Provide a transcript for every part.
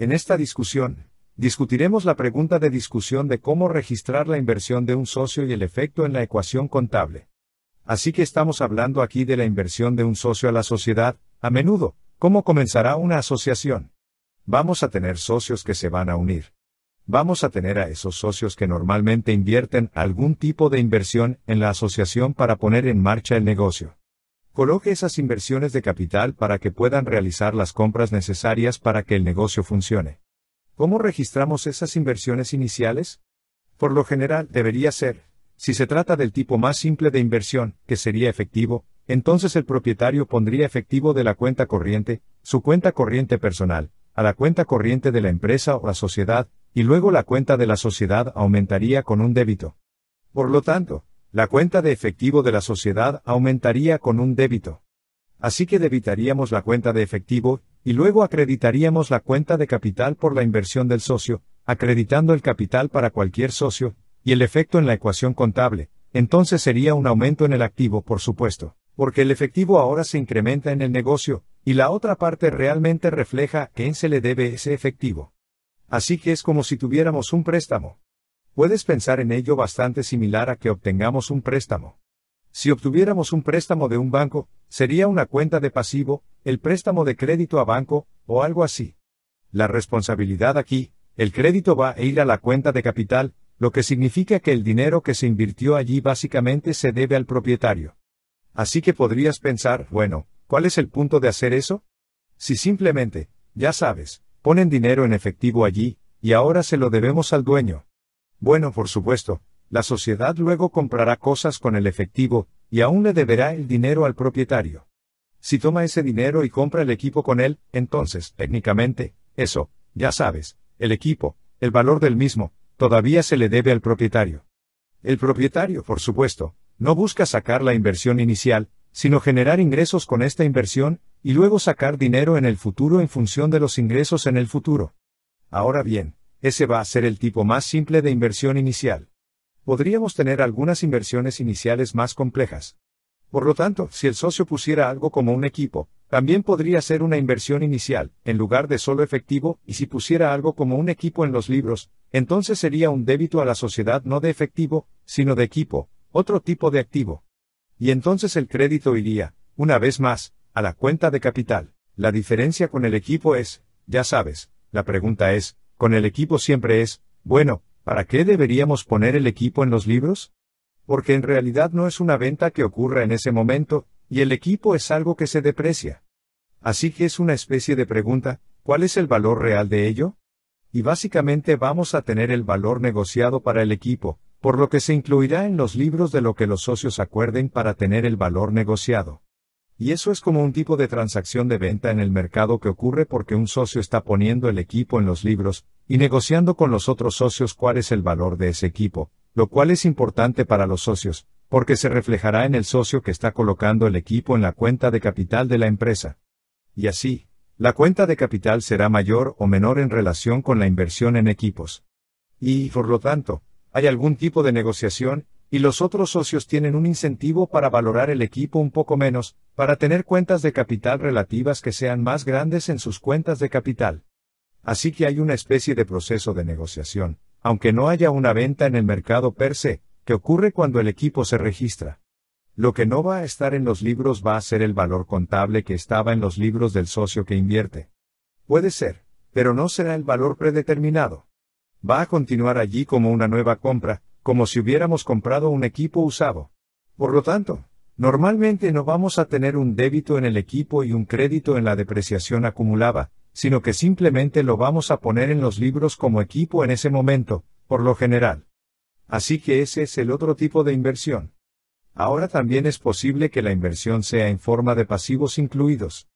En esta discusión, discutiremos la pregunta de discusión de cómo registrar la inversión de un socio y el efecto en la ecuación contable. Así que estamos hablando aquí de la inversión de un socio a la sociedad, a menudo, ¿cómo comenzará una asociación? Vamos a tener socios que se van a unir. Vamos a tener a esos socios que normalmente invierten algún tipo de inversión en la asociación para poner en marcha el negocio. Coloque esas inversiones de capital para que puedan realizar las compras necesarias para que el negocio funcione. ¿Cómo registramos esas inversiones iniciales? Por lo general, debería ser, si se trata del tipo más simple de inversión, que sería efectivo, entonces el propietario pondría efectivo de la cuenta corriente, su cuenta corriente personal, a la cuenta corriente de la empresa o la sociedad, y luego la cuenta de la sociedad aumentaría con un débito. Por lo tanto, la cuenta de efectivo de la sociedad aumentaría con un débito. Así que debitaríamos la cuenta de efectivo, y luego acreditaríamos la cuenta de capital por la inversión del socio, acreditando el capital para cualquier socio, y el efecto en la ecuación contable, entonces sería un aumento en el activo, por supuesto, porque el efectivo ahora se incrementa en el negocio, y la otra parte realmente refleja a quién se le debe ese efectivo. Así que es como si tuviéramos un préstamo. Puedes pensar en ello bastante similar a que obtengamos un préstamo. Si obtuviéramos un préstamo de un banco, sería una cuenta de pasivo, el préstamo de crédito a banco, o algo así. La responsabilidad aquí, el crédito va a ir a la cuenta de capital, lo que significa que el dinero que se invirtió allí básicamente se debe al propietario. Así que podrías pensar, bueno, ¿cuál es el punto de hacer eso? Si simplemente, ya sabes, ponen dinero en efectivo allí, y ahora se lo debemos al dueño. Bueno, por supuesto, la sociedad luego comprará cosas con el efectivo, y aún le deberá el dinero al propietario. Si toma ese dinero y compra el equipo con él, entonces, técnicamente, eso, ya sabes, el equipo, el valor del mismo, todavía se le debe al propietario. El propietario, por supuesto, no busca sacar la inversión inicial, sino generar ingresos con esta inversión, y luego sacar dinero en el futuro en función de los ingresos en el futuro. Ahora bien, ese va a ser el tipo más simple de inversión inicial. Podríamos tener algunas inversiones iniciales más complejas. Por lo tanto, si el socio pusiera algo como un equipo, también podría ser una inversión inicial, en lugar de solo efectivo, y si pusiera algo como un equipo en los libros, entonces sería un débito a la sociedad no de efectivo, sino de equipo, otro tipo de activo. Y entonces el crédito iría, una vez más, a la cuenta de capital. La diferencia con el equipo es, ya sabes, la pregunta es, con el equipo siempre es, bueno, ¿para qué deberíamos poner el equipo en los libros? Porque en realidad no es una venta que ocurra en ese momento, y el equipo es algo que se deprecia. Así que es una especie de pregunta, ¿cuál es el valor real de ello? Y básicamente vamos a tener el valor negociado para el equipo, por lo que se incluirá en los libros de lo que los socios acuerden para tener el valor negociado. Y eso es como un tipo de transacción de venta en el mercado que ocurre porque un socio está poniendo el equipo en los libros, y negociando con los otros socios cuál es el valor de ese equipo, lo cual es importante para los socios, porque se reflejará en el socio que está colocando el equipo en la cuenta de capital de la empresa. Y así, la cuenta de capital será mayor o menor en relación con la inversión en equipos. Y, por lo tanto, hay algún tipo de negociación, y los otros socios tienen un incentivo para valorar el equipo un poco menos, para tener cuentas de capital relativas que sean más grandes en sus cuentas de capital. Así que hay una especie de proceso de negociación, aunque no haya una venta en el mercado per se, que ocurre cuando el equipo se registra. Lo que no va a estar en los libros va a ser el valor contable que estaba en los libros del socio que invierte. Puede ser, pero no será el valor predeterminado. Va a continuar allí como una nueva compra, como si hubiéramos comprado un equipo usado. Por lo tanto, Normalmente no vamos a tener un débito en el equipo y un crédito en la depreciación acumulada, sino que simplemente lo vamos a poner en los libros como equipo en ese momento, por lo general. Así que ese es el otro tipo de inversión. Ahora también es posible que la inversión sea en forma de pasivos incluidos.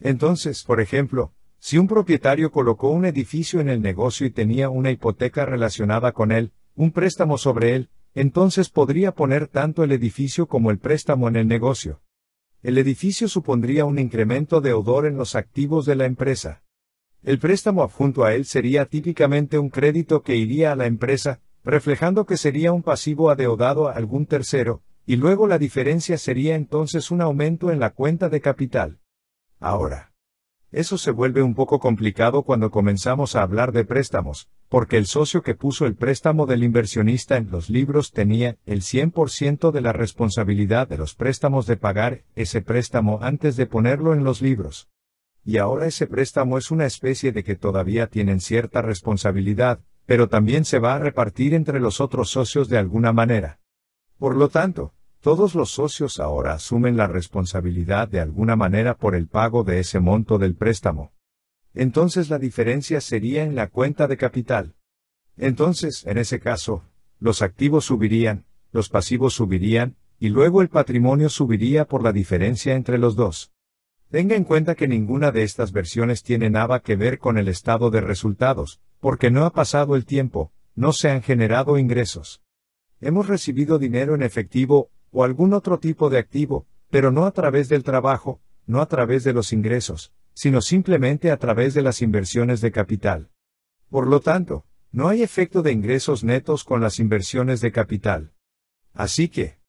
Entonces, por ejemplo, si un propietario colocó un edificio en el negocio y tenía una hipoteca relacionada con él, un préstamo sobre él, entonces podría poner tanto el edificio como el préstamo en el negocio. El edificio supondría un incremento de odor en los activos de la empresa. El préstamo adjunto a él sería típicamente un crédito que iría a la empresa, reflejando que sería un pasivo adeudado a algún tercero, y luego la diferencia sería entonces un aumento en la cuenta de capital. Ahora, eso se vuelve un poco complicado cuando comenzamos a hablar de préstamos, porque el socio que puso el préstamo del inversionista en los libros tenía el 100% de la responsabilidad de los préstamos de pagar ese préstamo antes de ponerlo en los libros. Y ahora ese préstamo es una especie de que todavía tienen cierta responsabilidad, pero también se va a repartir entre los otros socios de alguna manera. Por lo tanto, todos los socios ahora asumen la responsabilidad de alguna manera por el pago de ese monto del préstamo. Entonces la diferencia sería en la cuenta de capital. Entonces, en ese caso, los activos subirían, los pasivos subirían, y luego el patrimonio subiría por la diferencia entre los dos. Tenga en cuenta que ninguna de estas versiones tiene nada que ver con el estado de resultados, porque no ha pasado el tiempo, no se han generado ingresos. Hemos recibido dinero en efectivo, o algún otro tipo de activo, pero no a través del trabajo, no a través de los ingresos, sino simplemente a través de las inversiones de capital. Por lo tanto, no hay efecto de ingresos netos con las inversiones de capital. Así que,